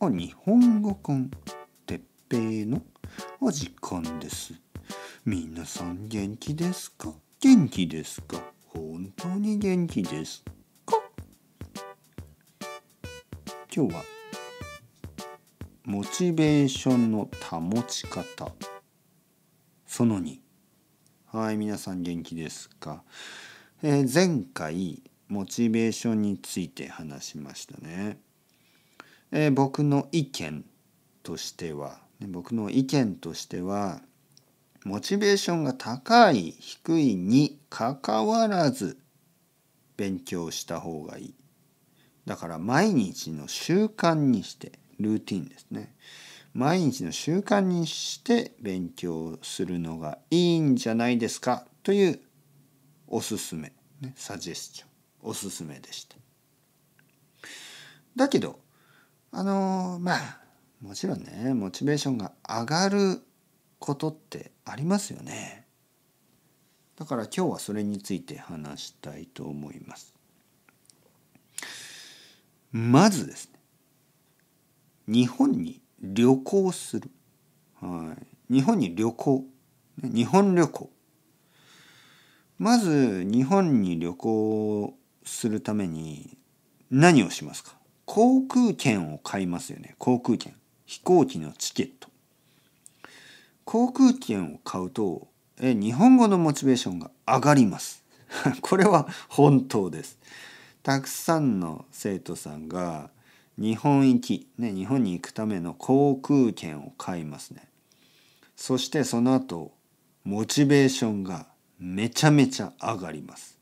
日本語コンテッペイのお時間です皆さん元気ですか元気ですか本当に元気ですか今日はモチベーションの保ち方その2はい皆さん元気ですか、えー、前回モチベーションについて話しましたねえー、僕の意見としては、ね、僕の意見としてはモチベーションが高い低いにかかわらず勉強した方がいい。だから毎日の習慣にしてルーティンですね。毎日の習慣にして勉強するのがいいんじゃないですかというおすすめ、ね、サジェスチョンおすすめでした。だけどあのまあもちろんねモチベーションが上がることってありますよねだから今日はそれについて話したいと思いますまずですね日本に旅行するはい日本に旅行日本旅行まず日本に旅行するために何をしますか航空券を買いますよね航空券飛行機のチケット航空券を買うとえ日本語のモチベーションが上がります これは本当ですたくさんの生徒さんが日本行き、ね、日本に行くための航空券を買いますねそしてその後モチベーションがめちゃめちゃ上がります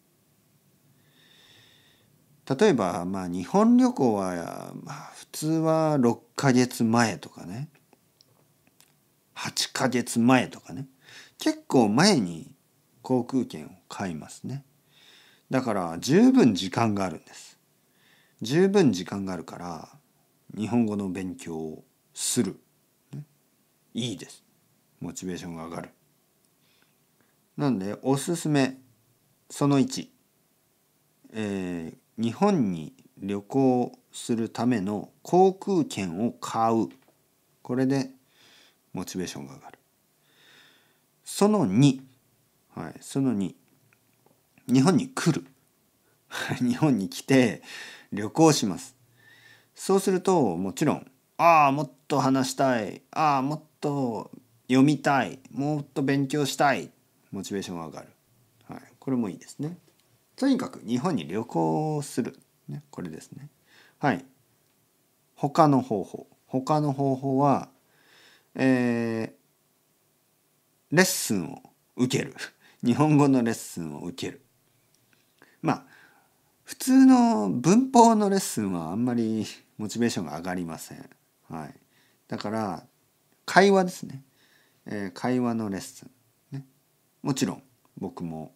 例えば、まあ、日本旅行は、まあ、普通は6ヶ月前とかね8ヶ月前とかね結構前に航空券を買いますねだから十分時間があるんです十分時間があるから日本語の勉強をする、ね、いいですモチベーションが上がるなんでおすすめその1、えー、日本に旅行するための航空券を買うこれでモチベーションが上がるその2はいその2日本に来る日本に来て旅行しますそうするともちろんああもっと話したいああもっと読みたいもっと勉強したいモチベーションが上がる、はい、これもいいですねとにかく日本に旅行する、ね、これですねはい他の方法他の方法はえー、レッスンを受ける日本語のレッスンを受けるまあ普通の文法のレッスンはあんまりモチベーションが上がりませんはいだから会話ですね、えー、会話のレッスン、ね、もちろん僕も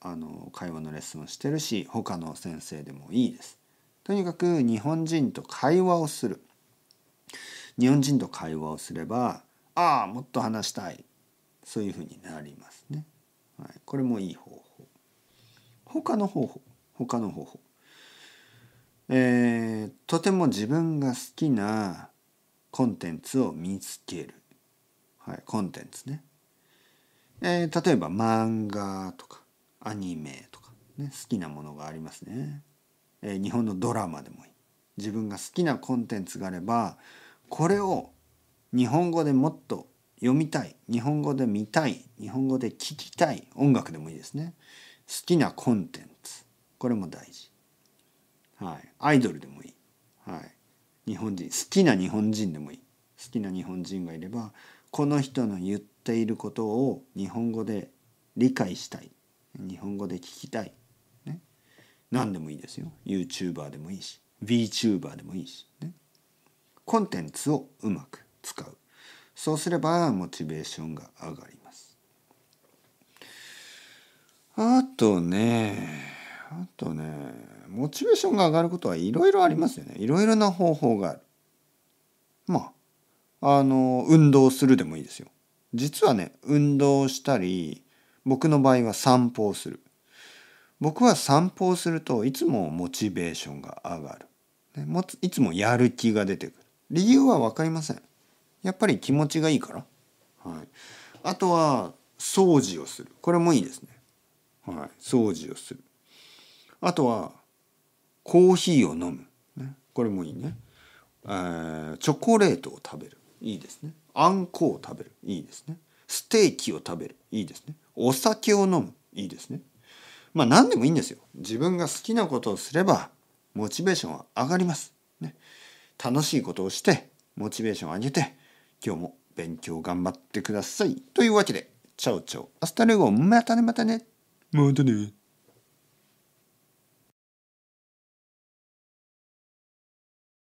あの会話のレッスンをしてるし他の先生でもいいです。とにかく日本人と会話をする。日本人と会話をすればああもっと話したいそういうふうになりますね。はい、これもいい方法。他の方法他の方法。えー、とても自分が好きなコンテンツを見つける。はい、コンテンツね。えー、例えば漫画とかアニメとか、ね、好きなものがありますね、えー、日本のドラマでもいい自分が好きなコンテンツがあればこれを日本語でもっと読みたい日本語で見たい日本語で聞きたい音楽でもいいですね好きなコンテンツこれも大事はいアイドルでもいいはい日本人好きな日本人でもいい好きな日本人がいればこの人の言っていることを日本語で理解したい日本語で聞きたい、ね、何でもいいですよ YouTuber でもいいし VTuber でもいいし、ね、コンテンツをうまく使うそうすればモチベーションが上がりますあとねあとねモチベーションが上がることはいろいろありますよねいろいろな方法があるまああの運動するでもいいですよ実はね運動したり僕の場合は散歩をする僕は散歩をするといつもモチベーションが上がる、ね、もいつもやる気が出てくる理由は分かりませんやっぱり気持ちがいいから、はい、あとは掃除をするこれもいいですね、はい、掃除をするあとはコーヒーを飲む、ね、これもいいね、えー、チョコレートを食べるいいですねあんこを食べるいいですねステーキを食べるいいですねお酒を飲むいいですねまあ何でもいいんですよ自分が好きなことをすればモチベーションは上がります、ね、楽しいことをしてモチベーションを上げて今日も勉強頑張ってくださいというわけでチャオチャオアスタルゴまたねまたねまたね